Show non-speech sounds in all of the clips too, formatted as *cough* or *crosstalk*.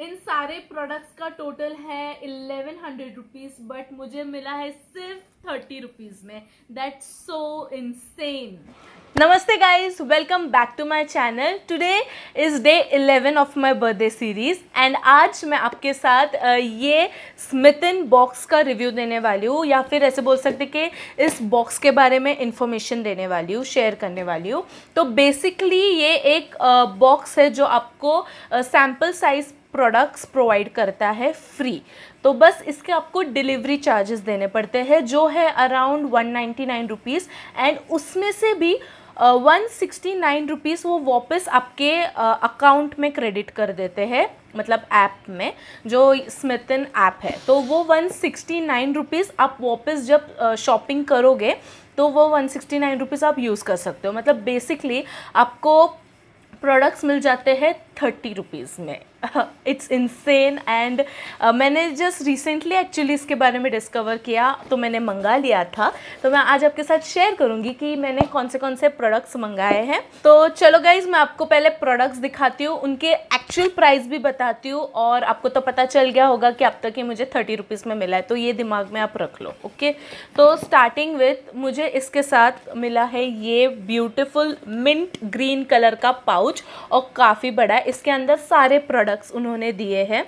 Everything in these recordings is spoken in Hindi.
इन सारे प्रोडक्ट्स का टोटल है इलेवन हंड्रेड रुपीज बट मुझे मिला है सिर्फ थर्टी रुपीज में दैट्स सो इनसेन नमस्ते guys welcome back to my channel today is day eleven of my birthday series and आज मैं आपके साथ ये स्मिथन बॉक्स का रिव्यू देने वाली हूँ या फिर ऐसे बोल सकते कि इस बॉक्स के बारे में इन्फॉर्मेशन देने वाली हूँ शेयर करने वाली हूँ तो बेसिकली ये एक बॉक्स है जो आपको सैम्पल साइज़ प्रोडक्ट्स प्रोवाइड करता है फ्री तो बस इसके आपको डिलीवरी चार्जेस देने पड़ते हैं जो है around one ninety nine rupees and उसमें से भी वन सिक्सटी नाइन रुपीज़ वो वापस आपके अकाउंट uh, में क्रेडिट कर देते हैं मतलब ऐप में जो स्मिथिन ऐप है तो वो वन सिक्सटी नाइन रुपीज़ आप वापस जब शॉपिंग uh, करोगे तो वो वन सिक्सटी नाइन रुपीज़ आप यूज़ कर सकते हो मतलब बेसिकली आपको प्रोडक्ट्स मिल जाते हैं थर्टी रुपीज़ में इट्स इनसेन एंड मैंने जस्ट रिसेंटली एक्चुअली इसके बारे में डिस्कवर किया तो मैंने मंगा लिया था तो मैं आज आपके साथ शेयर करूँगी कि मैंने कौन से कौन से प्रोडक्ट्स मंगाए हैं तो चलो गाइज मैं आपको पहले प्रोडक्ट्स दिखाती हूँ उनके एक्चुअल प्राइस भी बताती हूँ और आपको तो पता चल गया होगा कि अब तक ये मुझे थर्टी रुपीज़ में मिला है तो ये दिमाग में आप रख लो ओके तो स्टार्टिंग विथ मुझे इसके साथ मिला है ये ब्यूटिफुल मिंट ग्रीन कलर का पाउच और काफ़ी बड़ा है इसके अंदर सारे प्रोडक्ट प्रोडक्ट्स उन्होंने दिए हैं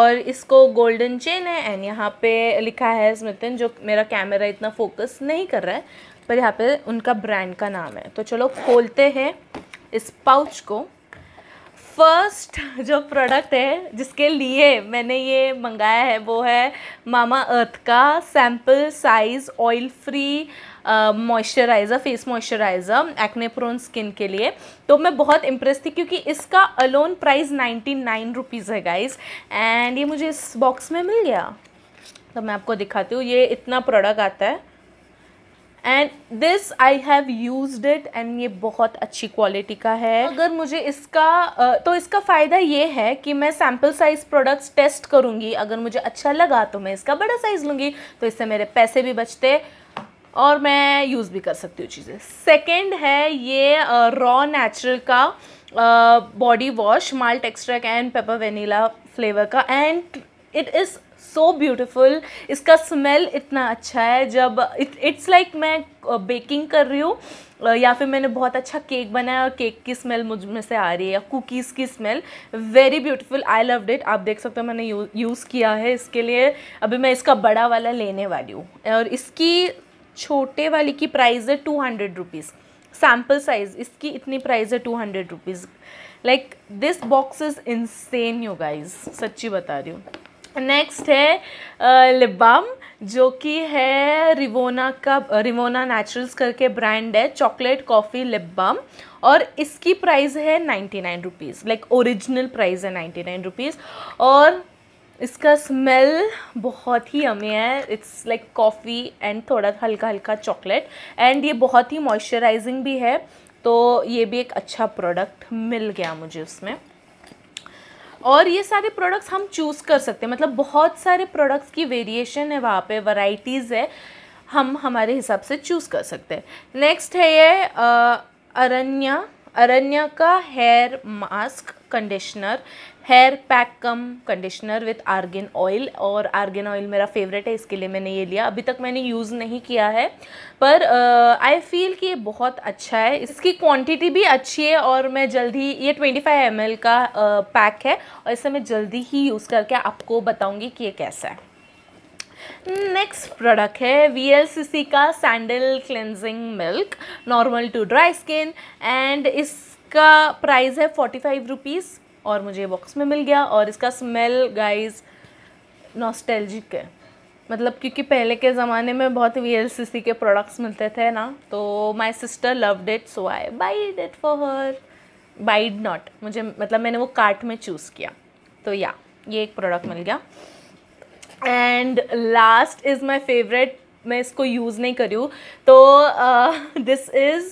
और इसको गोल्डन चेन है एंड यहाँ पे लिखा है स्मितिन जो मेरा कैमरा इतना फोकस नहीं कर रहा है पर यहाँ पे उनका ब्रांड का नाम है तो चलो खोलते हैं इस पाउच को फर्स्ट *laughs* जो प्रोडक्ट है जिसके लिए मैंने ये मंगाया है वो है मामा अर्थ का sample size oil free moisturiser face moisturiser acne prone skin के लिए तो मैं बहुत इम्प्रेस थी क्योंकि इसका alone price ninety nine rupees है गाइज एंड ये मुझे इस बॉक्स में मिल गया तो मैं आपको दिखाती हूँ ये इतना प्रोडक्ट आता है and this I have use it and ये बहुत अच्छी क्वालिटी का है अगर मुझे इसका तो इसका फ़ायदा ये है कि मैं सैम्पल साइज़ प्रोडक्ट्स टेस्ट करूँगी अगर मुझे अच्छा लगा तो मैं इसका बड़ा साइज़ लूँगी तो इससे मेरे पैसे भी बचते और मैं यूज़ भी कर सकती हूँ चीज़ें सेकेंड है ये रॉ नेचुरल का body wash malt extract and pepper vanilla flavour का and it is so beautiful इसका स्मेल इतना अच्छा है जब इट्स लाइक like मैं बेकिंग कर रही हूँ या फिर मैंने बहुत अच्छा केक बनाया और केक की स्मेल मुझ में से आ रही है या कुकीज़ की smell very beautiful I love it आप देख सकते हो मैंने यूज़ किया है इसके लिए अभी मैं इसका बड़ा वाला लेने वाली हूँ और इसकी छोटे वाले की प्राइस है two hundred rupees sample size इसकी इतनी प्राइस है two hundred rupees like this box is insane you guys सच्ची बता रही हूँ नेक्स्ट है लिप बाम जो कि है रिवोना का रिवोना नेचुरल्स करके ब्रांड है चॉकलेट कॉफ़ी लिप बाम और इसकी प्राइस है ninety nine rupees like original price है नाइन्टी नाइन रुपीज़ और इसका स्मेल बहुत ही अमे है इट्स लाइक कॉफ़ी एंड थोड़ा हल्का हल्का चॉकलेट एंड ये बहुत ही मॉइस्चराइजिंग भी है तो ये भी एक अच्छा प्रोडक्ट मिल गया मुझे उसमें और ये सारे प्रोडक्ट्स हम चूज़ कर सकते हैं मतलब बहुत सारे प्रोडक्ट्स की वेरिएशन है वहाँ पे वराइटीज़ है हम हमारे हिसाब से चूज़ कर सकते हैं नेक्स्ट है ये अरण्या अरण्य का hair mask conditioner hair pack cum conditioner with argan oil और आर्गेन ऑयल मेरा फेवरेट है इसके लिए मैंने ये लिया अभी तक मैंने यूज़ नहीं किया है पर आई uh, फील कि ये बहुत अच्छा है इसकी क्वांटिटी भी अच्छी है और मैं जल्दी ये 25 फाइव का पैक uh, है और इसे मैं जल्दी ही यूज़ करके आपको बताऊँगी कि ये कैसा है नेक्स्ट प्रोडक्ट है वी का sandal cleansing milk normal to dry skin and इसका प्राइस है फोर्टी फाइव रुपीज़ और मुझे बॉक्स में मिल गया और इसका स्मेल गाइज नॉस्टैल्जिक है मतलब क्योंकि पहले के ज़माने में बहुत वी के प्रोडक्ट्स मिलते थे ना तो my sister loved it so I buy it for her bide not मुझे मतलब मैंने वो कार्ट में चूज़ किया तो या ये एक प्रोडक्ट मिल गया and last is my favourite मैं इसको यूज़ नहीं करी हूँ तो दिस इज़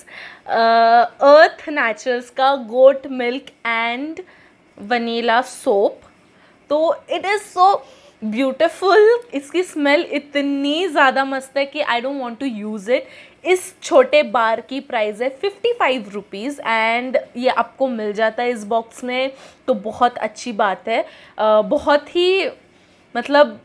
अर्थ नेचुरल्स का goat milk and vanilla soap तो इट इज़ सो ब्यूटिफुल इसकी स्मेल इतनी ज़्यादा मस्त है कि I don't want to use it इस छोटे बार की प्राइस है फिफ्टी फाइव रुपीज़ एंड ये आपको मिल जाता है इस बॉक्स में तो बहुत अच्छी बात है uh, बहुत ही मतलब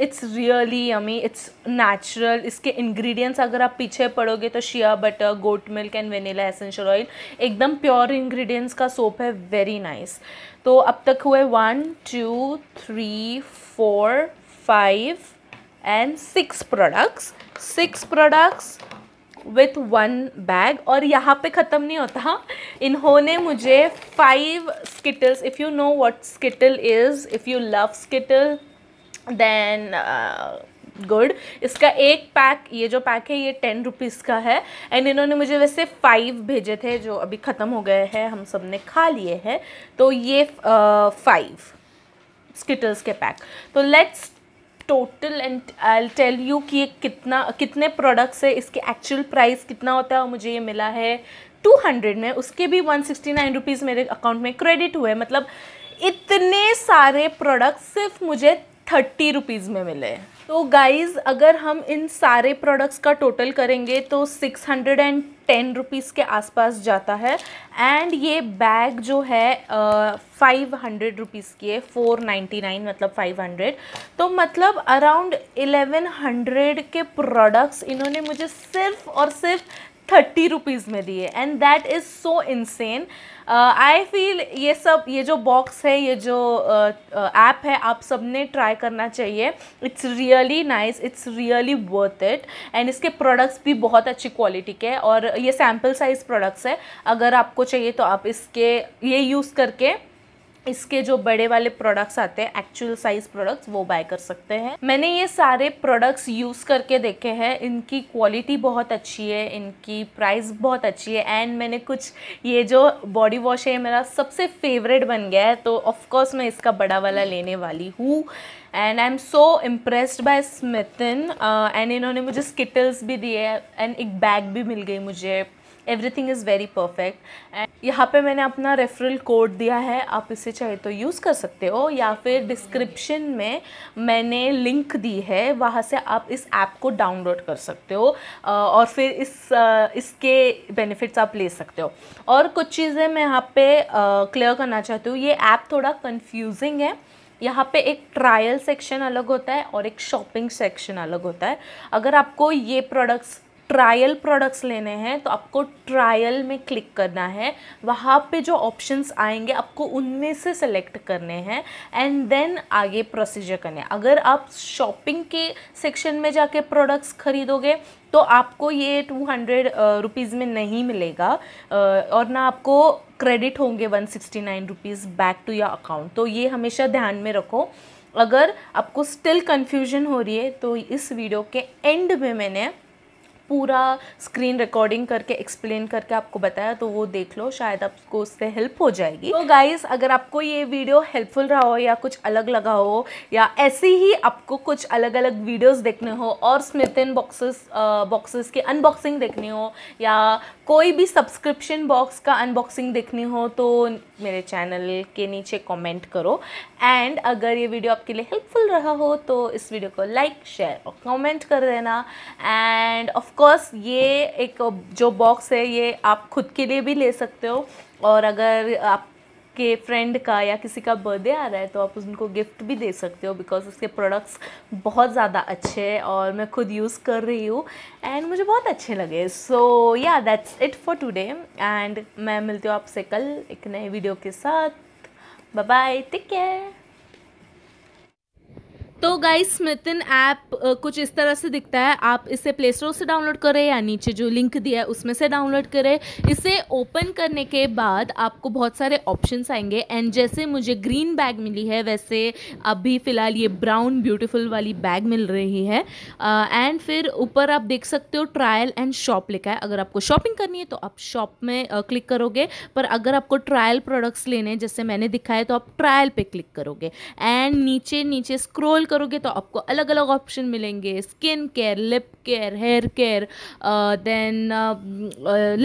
it's really yummy it's natural इसके इंग्रेडिएंट्स अगर आप पीछे पड़ोगे तो shea butter goat milk and vanilla essential oil एकदम प्योर इंग्रेडिएंट्स का सोप है वेरी नाइस तो अब तक हुए one two three four five and six products six products with one bag और यहाँ पे ख़त्म नहीं होता इन्होंने मुझे five Skittles if you know what Skittle is if you love Skittle then good uh, इसका एक पैक ये जो पैक है ये टेन रुपीज़ का है एंड इन्होंने मुझे वैसे फाइव भेजे थे जो अभी ख़त्म हो गए हैं हम सब ने खा लिए हैं तो ये फाइव uh, स्किटल्स के पैक तो let's total and I'll tell you कि ये कितना कितने प्रोडक्ट्स है इसके एक्चुअल प्राइस कितना होता है और मुझे ये मिला है टू हंड्रेड में उसके भी वन सिक्सटी नाइन रुपीज़ मेरे अकाउंट में क्रेडिट हुए मतलब इतने सारे प्रोडक्ट्स सिर्फ मुझे थर्टी रुपीज़ में मिले तो गाइज़ अगर हम इन सारे प्रोडक्ट्स का टोटल करेंगे तो six hundred and ten rupees के आसपास जाता है एंड ये बैग जो है फ़ाइव हंड्रेड रुपीज़ की है फ़ोर नाइन्टी नाइन मतलब फ़ाइव हंड्रेड तो मतलब अराउंड एलेवन हंड्रेड के प्रोडक्ट्स इन्होंने मुझे सिर्फ और सिर्फ थर्टी रुपीज़ में दिए and that is so insane I feel ये सब ये जो बॉक्स है ये जो ऐप uh, uh है आप सब ने ट्राई करना चाहिए it's really nice it's really worth it and इसके प्रोडक्ट्स भी बहुत अच्छी क्वालिटी के और ये सैम्पल साइज़ प्रोडक्ट्स है अगर आपको चाहिए तो आप इसके ये यूज़ करके इसके जो बड़े वाले प्रोडक्ट्स आते हैं एक्चुअल साइज प्रोडक्ट्स वो बाय कर सकते हैं मैंने ये सारे प्रोडक्ट्स यूज़ करके देखे हैं इनकी क्वालिटी बहुत अच्छी है इनकी प्राइस बहुत अच्छी है एंड मैंने कुछ ये जो बॉडी वॉश है मेरा सबसे फेवरेट बन गया है तो ऑफ़कोर्स मैं इसका बड़ा वाला लेने वाली हूँ and I am so impressed by Smytten and इन्होंने मुझे स्किटल्स भी दिए एंड एक बैग भी मिल गई मुझे everything is very perfect and यहाँ पे मैंने अपना रेफरल कोड दिया है आप इसे चाहे तो यूज़ कर सकते हो या फिर डिस्क्रिप्शन में मैंने लिंक दी है वहाँ से आप इस ऐप को डाउनलोड कर सकते हो और फिर इस इसके बेनिफिट्स आप ले सकते हो और कुछ चीज़ें मैं यहाँ पे क्लियर करना चाहती हूँ ये ऐप थोड़ा कन्फ्यूजिंग है यहाँ पे एक ट्रायल सेक्शन अलग होता है और एक शॉपिंग सेक्शन अलग होता है अगर आपको ये प्रोडक्ट्स ट्रायल प्रोडक्ट्स लेने हैं तो आपको ट्रायल में क्लिक करना है वहाँ पे जो ऑप्शंस आएंगे आपको उनमें से सेलेक्ट करने हैं एंड देन आगे प्रोसीजर करने अगर आप शॉपिंग के सेक्शन में जाके प्रोडक्ट्स खरीदोगे तो आपको ये टू हंड्रेड रुपीज़ में नहीं मिलेगा और ना आपको क्रेडिट होंगे one sixty nine rupees back to your account तो ये हमेशा ध्यान में रखो अगर आपको स्टिल कन्फ्यूजन हो रही है तो इस वीडियो के एंड में मैंने पूरा स्क्रीन रिकॉर्डिंग करके एक्सप्लेन करके आपको बताया तो वो देख लो शायद आपको उससे हेल्प हो जाएगी तो गाइज अगर आपको ये वीडियो हेल्पफुल रहा हो या कुछ अलग लगा हो या ऐसे ही आपको कुछ अलग अलग वीडियोस देखने हो और स्मिथ इन बॉक्सेस बॉक्सेस की अनबॉक्सिंग देखनी हो या कोई भी सब्सक्रिप्शन बॉक्स का अनबॉक्सिंग देखनी हो तो मेरे चैनल के नीचे कमेंट करो एंड अगर ये वीडियो आपके लिए हेल्पफुल रहा हो तो इस वीडियो को लाइक शेयर और कमेंट कर देना एंड ऑफ ऑफकोर्स ये एक जो बॉक्स है ये आप खुद के लिए भी ले सकते हो और अगर आप के फ्रेंड का या किसी का बर्थडे आ रहा है तो आप उनको गिफ्ट भी दे सकते हो बिकॉज उसके प्रोडक्ट्स बहुत ज़्यादा अच्छे हैं और मैं खुद यूज़ कर रही हूँ एंड मुझे बहुत अच्छे लगे सो या that's it for today and मैं मिलती हूँ आपसे कल एक नए वीडियो के साथ बाय बाय टेक केयर तो गाइस स्मिथन ऐप कुछ इस तरह से दिखता है आप इसे प्ले स्टोर से डाउनलोड करें या नीचे जो लिंक दिया है उसमें से डाउनलोड करें इसे ओपन करने के बाद आपको बहुत सारे ऑप्शंस आएंगे एंड जैसे मुझे ग्रीन बैग मिली है वैसे अभी फ़िलहाल ये ब्राउन ब्यूटीफुल वाली बैग मिल रही है एंड uh, फिर ऊपर आप देख सकते हो ट्रायल एंड शॉप लिखा है अगर आपको शॉपिंग करनी है तो आप शॉप में क्लिक uh, करोगे पर अगर आपको ट्रायल प्रोडक्ट्स लेने हैं जैसे मैंने दिखाया तो आप ट्रायल पे क्लिक करोगे एंड नीचे नीचे स्क्रोल करोगे तो आपको अलग अलग ऑप्शन मिलेंगे skin care lip care hair care then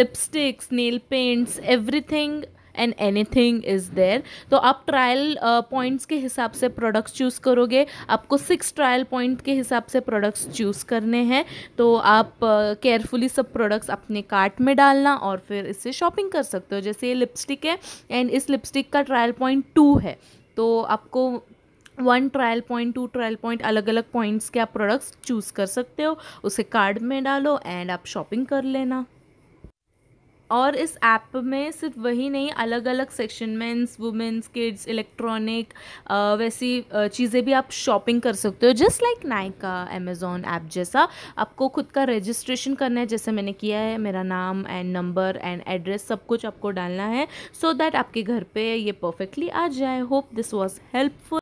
lipsticks nail paints everything and any thing is there तो आप ट्रायल पॉइंट्स uh, के हिसाब से प्रोडक्ट्स चूज़ करोगे आपको सिक्स ट्रायल पॉइंट के हिसाब से प्रोडक्ट्स चूज़ करने हैं तो आप केयरफुली uh, सब प्रोडक्ट्स अपने कार्ट में डालना और फिर इससे शॉपिंग कर सकते हो जैसे ये लिपस्टिक है एंड इस लिपस्टिक का ट्रायल पॉइंट टू है तो आपको one trial point two trial point अलग अलग पॉइंट्स के आप प्रोडक्ट्स चूज़ कर सकते हो उसे कार्ड में डालो एंड आप शॉपिंग कर लेना और इस ऐप में सिर्फ वही नहीं अलग अलग section men's women's kids electronic वैसी चीज़ें भी आप शॉपिंग कर सकते हो just like Nykaa Amazon app जैसा आपको खुद का रजिस्ट्रेशन करना है जैसे मैंने किया है मेरा नाम एंड नंबर एंड एड्रेस सब कुछ आपको डालना है सो so दैट आपके घर पे ये परफेक्टली आ जाए होप दिस वॉज हेल्पफुल